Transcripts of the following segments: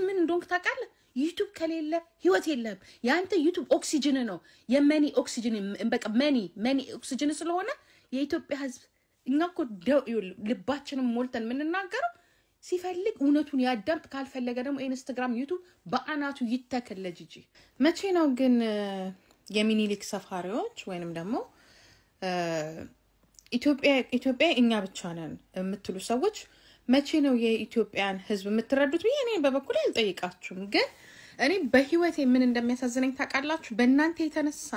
ግን ምን እንደሆንክ ታውቃለህ? ዩቱብ ከሌለ ህይወት የለም የአንተ ዩቱብ ኦክሲጅን ነው፣ የመኒ ኦክሲጅን በቃ መኒ መኒ ኦክሲጅን ስለሆነ የኢትዮጵያ ህዝብ እኛ እኮ ልባችንም ሞልተን የምንናገረው ሲፈልግ እውነቱን ያዳምጥ፣ ካልፈለገ ደግሞ ኢንስታግራም፣ ዩቱብ በአናቱ ይተከለጅ እንጂ። መቼ ነው ግን የሚኒሊክ ሰፋሪዎች ወይንም ደግሞ ኢትዮጵያ እኛ ብቻ ነን የምትሉ ሰዎች መቼ ነው የኢትዮጵያን ህዝብ የምትረዱት ብዬ እኔ በበኩል አልጠይቃችሁም። ግን እኔ በህይወቴ ምን እንደሚያሳዝነኝ ታውቃላችሁ? በእናንተ የተነሳ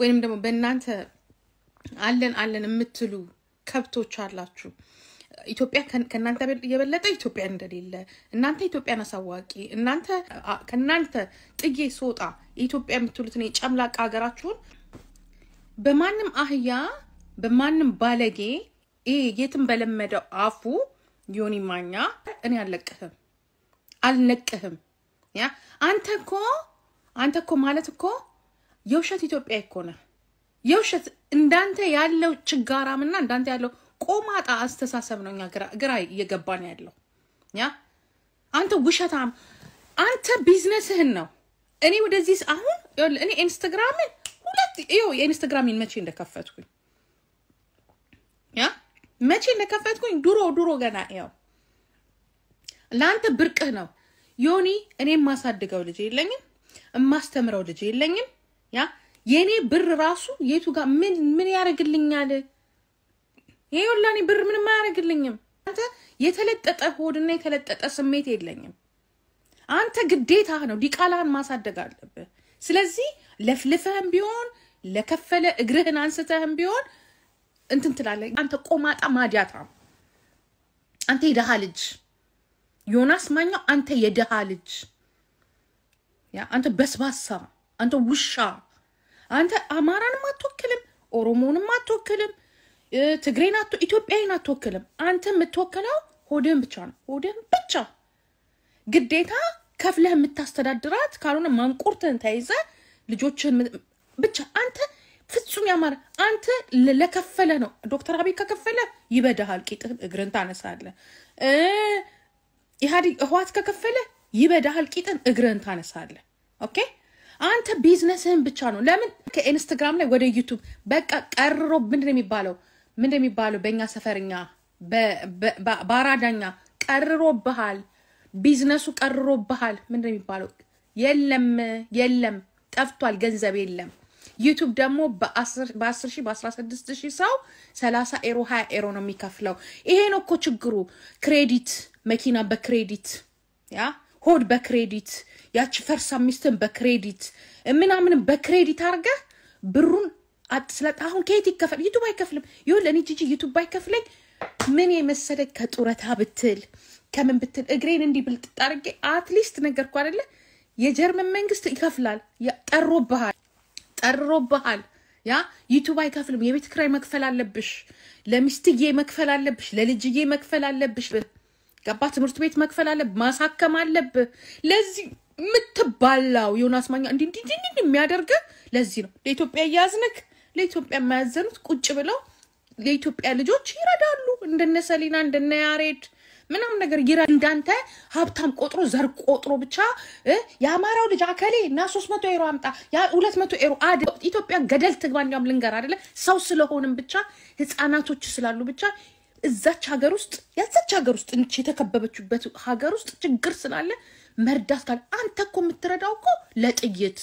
ወይንም ደግሞ በእናንተ አለን አለን የምትሉ ከብቶች አላችሁ። ኢትዮጵያ ከእናንተ የበለጠ ኢትዮጵያ እንደሌለ እናንተ ኢትዮጵያን አሳዋቂ እናንተ ከእናንተ ጥጌ ስወጣ ኢትዮጵያ የምትሉትን የጨምላቃ ሀገራችሁን በማንም አህያ በማንም ባለጌ ይሄ የትም በለመደው አፉ ዮኒ ማኛ እኔ አልለቅህም አልለቅህም። ያ አንተ እኮ አንተ እኮ ማለት እኮ የውሸት ኢትዮጵያ እኮ ነህ። የውሸት እንዳንተ ያለው ችጋራምና እንዳንተ ያለው ቆማጣ አስተሳሰብ ነው እኛ ግራ እየገባን ያለው። ያ አንተ ውሸታም፣ አንተ ቢዝነስህን ነው። እኔ ወደዚህ አሁን እኔ ኢንስታግራምን ሁለት ይኸው የኢንስታግራሚን መቼ እንደከፈትኩኝ ያ መቼ እንደከፈትኩኝ ድሮ ድሮ ገና ያው ለአንተ ብርቅህ ነው ዮኒ። እኔ የማሳድገው ልጅ የለኝም፣ የማስተምረው ልጅ የለኝም። ያ የእኔ ብር ራሱ የቱ ጋር ምን ምን ያደርግልኛል? ይሄ ሁላ እኔ ብር ምንም አያደርግልኝም። አንተ የተለጠጠ ሆድና የተለጠጠ ስሜት የለኝም። አንተ ግዴታ ነው ዲቃላህን ማሳደግ አለብህ። ስለዚህ ለፍልፈህም ቢሆን ለከፈለ እግርህን አንስተህም ቢሆን እንትን ትላለህ። አንተ ቆማጣ ማዲያታ፣ አንተ የደሃ ልጅ ዮናስ ማኛው፣ አንተ የደሃ ልጅ፣ ያ፣ አንተ በስባሳ፣ አንተ ውሻ፣ አንተ አማራንም አትወክልም፣ ኦሮሞንም አትወክልም፣ ትግሬን አቶ ኢትዮጵያዊን አትወክልም። አንተ የምትወክለው ሆድህን ብቻ ነው፣ ሆድህን ብቻ ግዴታ ከፍለህ የምታስተዳድራት ካልሆነ ማንቁርትህን ተይዘ ልጆችህን ብቻ አንተ ያማረ አንተ ለከፈለ ነው። ዶክተር አብይ ከከፈለ ይበዳሃል፣ ቂጥህ እግርን ታነሳለ። ኢህአዴግ ህዋት ከከፈለ ይበዳሃል፣ ቂጥን እግርን ታነሳለ። ኦኬ አንተ ቢዝነስህን ብቻ ነው። ለምን ከኢንስታግራም ላይ ወደ ዩቱብ በቃ ቀርሮ ምንድን የሚባለው ምንድን የሚባለው በእኛ ሰፈርኛ በአራዳኛ ቀርሮብሃል፣ ቢዝነሱ ቀርሮብሃል። ምንድን የሚባለው የለም፣ የለም፣ ጠፍቷል፣ ገንዘብ የለም። ዩቱብ ደግሞ በ10 ሺ በ16 ሺ ሰው 30 ኤሮ 20 ኤሮ ነው የሚከፍለው። ይሄ ነው እኮ ችግሩ። ክሬዲት መኪና በክሬዲት ያ ሆድ በክሬዲት ያቺ ፈርሳ ሚስትን በክሬዲት ምናምን በክሬዲት አድርገህ ብሩን አጥስለጥ። አሁን ከየት ይከፈል? ዩቱብ አይከፍልም። ይሁን ለእኔ ጂጂ ዩቱብ አይከፍለኝ ምን የመሰለ ከጡረታ ብትል ከምን ብትል እግሬን እንዲህ ብልጥጥ አድርጌ አትሊስት ነገርኩ አይደለ? የጀርመን መንግስት ይከፍላል። ጠሮብሃል። ቀርሮብሃል። ያ ዩቱብ አይከፍልም። የቤት ክራይ መክፈል አለብሽ፣ ለሚስትዬ መክፈል አለብሽ፣ ለልጅዬ መክፈል አለብሽ። ገባ? ትምህርት ቤት መክፈል አለብህ፣ ማሳከም አለብህ። ለዚህ የምትባላው ዮናስ ማኛ እንዲ እንዲ የሚያደርግህ ለዚህ ነው። ለኢትዮጵያ እያዝንክ ለኢትዮጵያ የማያዘኑት ቁጭ ብለው የኢትዮጵያ ልጆች ይረዳሉ። እንደነ ሰሊና እንደነ ያሬድ ምናምን ነገር ይራ እንዳንተ ሀብታም ቆጥሮ ዘር ቆጥሮ ብቻ የአማራው ልጅ አከሌ እና ሶስት መቶ ኤሮ አምጣ ሁለት መቶ ኤሮ አድ ኢትዮጵያ ገደል ትግባ። እንዲያውም ልንገር አደለ ሰው ስለሆንም ብቻ ህፃናቶች ስላሉ ብቻ እዛች ሀገር ውስጥ ያዛች ሀገር ውስጥ እንች የተከበበችበት ሀገር ውስጥ ችግር ስላለ መርዳት ካለ አንተ እኮ የምትረዳው እኮ ለጥይት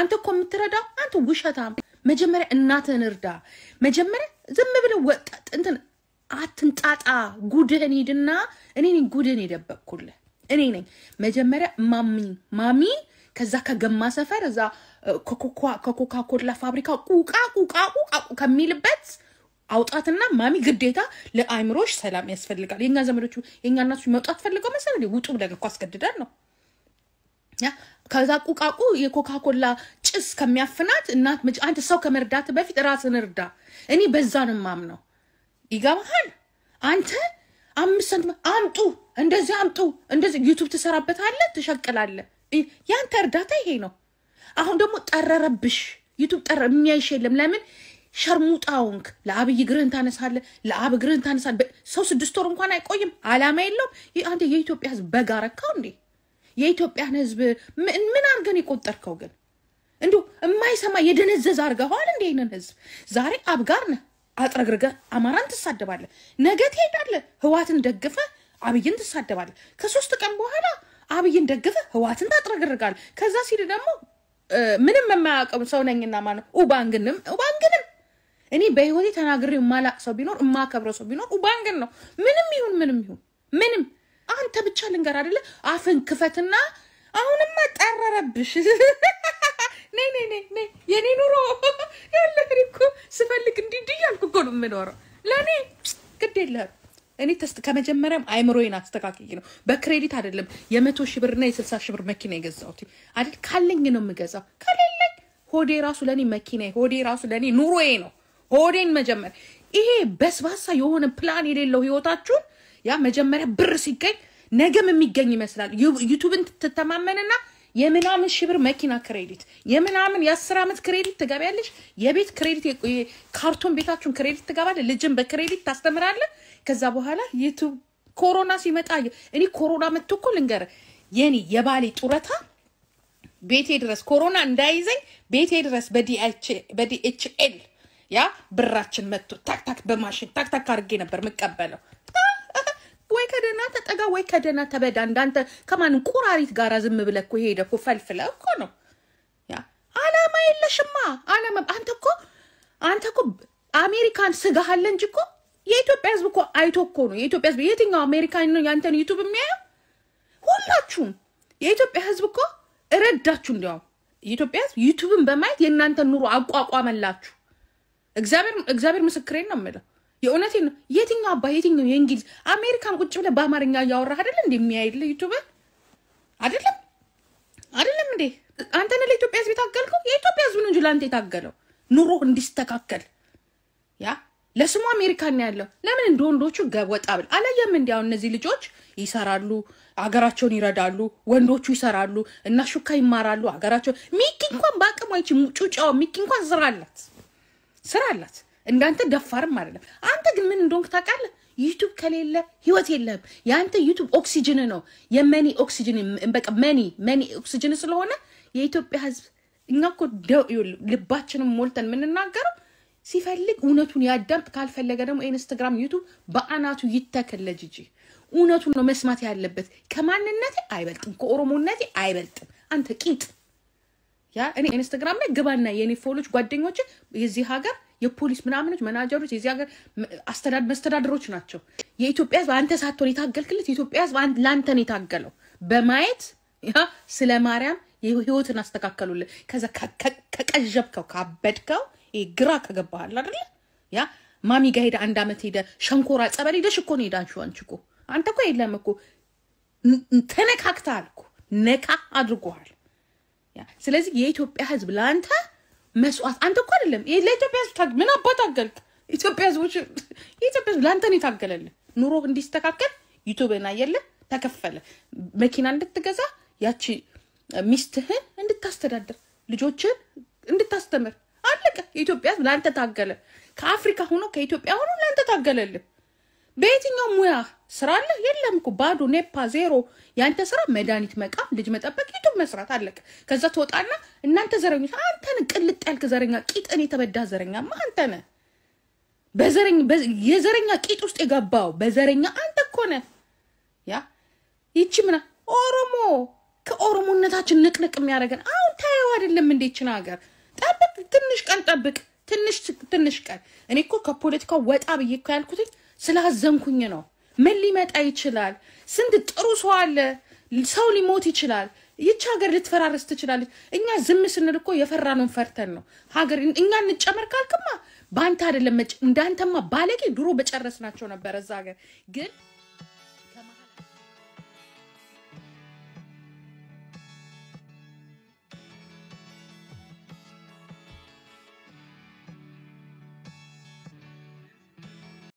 አንተ እኮ የምትረዳው አንተ ውሸታም። መጀመሪያ እናትህን እርዳ። መጀመሪያ ዝም ብለህ ወጣ እንትን አትንጣጣ። ጉድህን ሂድና እኔ ነኝ ጉድህን የደበቅኩልህ እኔ ነኝ። መጀመሪያ ማሚ ማሚ፣ ከዛ ከገማ ሰፈር እዛ ከኮካ ኮላ ፋብሪካ ቁቃ ቁቃ ቁቃ ከሚልበት አውጣትና ማሚ፣ ግዴታ ለአእምሮሽ ሰላም ያስፈልጋል። የኛ ዘመዶቹ የኛ እናቶች መውጣት ፈልገው መሰለ ውጡ ብለን እኮ አስገድዳል ነው ከዛ ቁቃቁ የኮካ ኮላ ጭስ ከሚያፍናት እናት አንድ ሰው ከመርዳት በፊት ራስን እርዳ። እኔ በዛ ነው የማምነው። ይገባሃል አንተ አምስት ሳንቲም አምጡ፣ እንደዚህ አምጡ፣ እንደዚህ ዩቱብ ትሰራበታለህ፣ ትሸቅላለህ። ያንተ እርዳታ ይሄ ነው። አሁን ደግሞ ጠረረብሽ፣ ዩቱብ ጠረ የሚያይሽ የለም። ለምን ሸርሙጣውንክ ለአብይ እግርህን ታነሳለህ፣ ለአብ እግርህን ታነሳለህ። ሰው ስድስት ወር እንኳን አይቆይም፣ አላማ የለውም። አንተ የኢትዮጵያ ህዝብ በጋረካው እንዴ? የኢትዮጵያን ህዝብ ምን አድርገን የቆጠርከው ግን? እንዲሁ የማይሰማ የደነዘዝ አድርገኸዋል እንዴ? ይህንን ህዝብ ዛሬ አብጋር ነህ አጥረግርገ አማራን ትሳደባለ፣ ነገ ትሄዳለ፣ ህዋትን ደግፈ አብይን ትሳደባለ። ከሶስት ቀን በኋላ አብይን ደግፈ ህዋትን ታጥረግርጋል። ከዛ ሲል ደግሞ ምንም የማያውቅም ሰው ነኝና ማለት ኡባንግንም ኡባንግንም እኔ በህይወቴ ተናግሬ የማላቅ ሰው ቢኖር የማከብረው ሰው ቢኖር ኡባንግን ነው። ምንም ይሁን ምንም ይሁን ምንም አንተ ብቻ ልንገር አይደለ አፍን ክፈትና አሁንማ ጠረረብሽ። ነይ ነይ ነይ ነይ የኔ ኑሮ እኮ ስፈልግ እያልኩ እኮ ነው የምኖረው። ለእኔ ግድ የለህም። እኔ ከመጀመሪያም አይምሮዬን አስተካክዬ ነው በክሬዲት አይደለም የመቶ ሺህ ብርና የስልሳ ሺህ ብር መኪና የገዛሁት አይደል። ካለኝ ነው የምገዛው። ከሌለኝ ሆዴ ራሱ ለእኔ መኪና ሆዴ ራሱ ለእኔ ኑሮዬ ነው። ሆዴን መጀመር ይሄ በስባሳ የሆነ ፕላን የሌለው ህይወታችሁን ያ መጀመሪያ ብር ሲገኝ ነገም የሚገኝ ይመስላል። ዩቱብን ትተማመንና የምናምን ሺህ ብር መኪና ክሬዲት፣ የምናምን የአስር ዓመት ክሬዲት ትገቢያለሽ። የቤት ክሬዲት፣ ካርቶን ቤታችሁን ክሬዲት ትገባለ። ልጅን በክሬዲት ታስተምራለ ከዛ በኋላ ዩቱብ ኮሮና ሲመጣ እኔ ኮሮና መጥቶ እኮ የኔ የባሌ ጡረታ ቤቴ ድረስ ኮሮና እንዳይዘኝ ቤቴ ድረስ በዲኤችኤል ያ ብራችን መጥቶ ታክታክ በማሽን ታክታክ አድርጌ ነበር የምቀበለው። ወይ ከደህና ተጠጋ ወይ ከደህና ተበዳ። እንዳንተ ከማንም ቁራሪት ጋር ዝም ብለህ እኮ ሄደህ እኮ ፈልፍለህ እኮ ነው። አላማ የለሽማ አላማ። አንተ እኮ አንተ እኮ አሜሪካን ስጋሃለ እንጂ እኮ የኢትዮጵያ ህዝብ እኮ አይቶ እኮ ነው። የኢትዮጵያ ህዝብ። የትኛው አሜሪካን ነው ያንተን ዩቱብ የሚያየው? ሁላችሁም የኢትዮጵያ ህዝብ እኮ እረዳችሁ። እንዲያውም የኢትዮጵያ ህዝብ ዩቱብን በማየት የእናንተን ኑሮ አቋቋመላችሁ። እግዚአብሔር ምስክሬን ነው የምለው። የእውነቴ ነው። የትኛው አባ የትኛው የእንግሊዝ አሜሪካን ቁጭ ብለህ በአማርኛ እያወራህ አይደለም እንደ የሚያይልህ ዩቱበር አይደለም አይደለም እንዴ አንተ ነህ ለኢትዮጵያ ህዝብ የታገልከው። የኢትዮጵያ ህዝብ ነው እንጂ ለአንተ የታገለው ኑሮ እንዲስተካከል ያ ለስሙ አሜሪካን ያለው። ለምን እንደ ወንዶቹ ወጣ ብል አላየም። እንዲ አሁን እነዚህ ልጆች ይሰራሉ፣ አገራቸውን ይረዳሉ። ወንዶቹ ይሰራሉ እና ሹካ ይማራሉ። አገራቸው ሚኪ እንኳን በአቅሟ ይቺ ጩጫው ሚኪ እንኳን ስራ አላት፣ ስራ አላት። እንዳንተ ደፋርም አይደለም። አንተ ግን ምን እንደሆንክ ታውቃለህ? ዩቱብ ከሌለ ህይወት የለህም። የአንተ ዩቱብ ኦክሲጅን ነው፣ የመኒ ኦክሲጅን በቃ መኒ መኒ ኦክሲጅን ስለሆነ የኢትዮጵያ ህዝብ እኛ እኮ ልባችንም ሞልተን የምንናገረው ሲፈልግ እውነቱን ያዳምጥ፣ ካልፈለገ ደግሞ ኢንስትግራም፣ ዩቱብ በአናቱ ይተከለጅ እንጂ እውነቱን ነው መስማት ያለበት። ከማንነቴ አይበልጥም፣ ከኦሮሞነቴ አይበልጥም። አንተ ቂጥ ያ እኔ ኢንስትግራም ላይ ግባና የኔ ፎሎች ጓደኞችን የዚህ ሀገር የፖሊስ ምናምኖች መናጀሮች፣ የዚህ ሀገር መስተዳድሮች ናቸው። የኢትዮጵያ ሕዝብ አንተ ሳትሆን የታገልክለት የኢትዮጵያ ሕዝብ ለአንተን የታገለው በማየት ስለ ማርያም ህይወትን አስተካከሉልን። ከዛ ከቀዠብከው ካበድከው ግራ ከገባሃል አይደለ ያ ማሚ ጋ ሄደ አንድ ዓመት ሄደ ሸንኮራ ጸበል ሄደሽ እኮ ነው ሄዳችሁ አንቺ እኮ አንተ እኮ የለም እኮ ተነካክተሃል እኮ ነካ አድርጎሃል። ስለዚህ የኢትዮጵያ ህዝብ ለአንተ መስዋዕት አንተ እኮ አይደለም ለኢትዮጵያ ህዝብ ምን አባት አገልክ? ኢትዮጵያ ህዝቦች የኢትዮጵያ ህዝብ ለአንተን ነው ኑሮ እንዲስተካከል ዩቱብህን አየለህ፣ ተከፈለ መኪና እንድትገዛ ያቺ ሚስትህን እንድታስተዳድር ልጆችን እንድታስተምር አለቀ። የኢትዮጵያ ህዝብ ለአንተ ታገለ። ከአፍሪካ ሆኖ ከኢትዮጵያ ሆኖ ለአንተ ታገለልህ። በየትኛው ሙያ ስራ አለ የለም እኮ ባዶ ኔፓ ዜሮ። የአንተ ስራ መድኃኒት መቃም፣ ልጅ መጠበቅ፣ ዩቱብ መስራት አለቅ። ከዛ ትወጣና እናንተ ዘረኞች፣ አንተን ቅልጥ ያልክ ዘረኛ፣ ቂጥን የተበዳ ዘረኛ ማ የዘረኛ ቂጥ ውስጥ የገባው በዘረኛ አንተ እኮ ነህ። ያ ይቺ ምና ኦሮሞ ከኦሮሞነታችን ንቅንቅ የሚያደርገን አሁን ታየው አይደለም እንዴችን ሀገር ጠብቅ፣ ትንሽ ቀን ጠብቅ፣ ትንሽ ትንሽ ቀን። እኔ እኮ ከፖለቲካው ወጣ ብዬ እኮ ያልኩትኝ ስላዘንኩኝ ነው። ምን ሊመጣ ይችላል? ስንት ጥሩ ሰው አለ። ሰው ሊሞት ይችላል። ይች ሀገር ልትፈራረስ ትችላለች። እኛ ዝም ስንል እኮ የፈራነውን ፈርተን ነው። ሀገር እኛ እንጨመር ካልክማ በአንተ አይደለም እንዳንተማ ባለጌ ድሮ በጨረስናቸው ነበር እዛ ሀገር ግን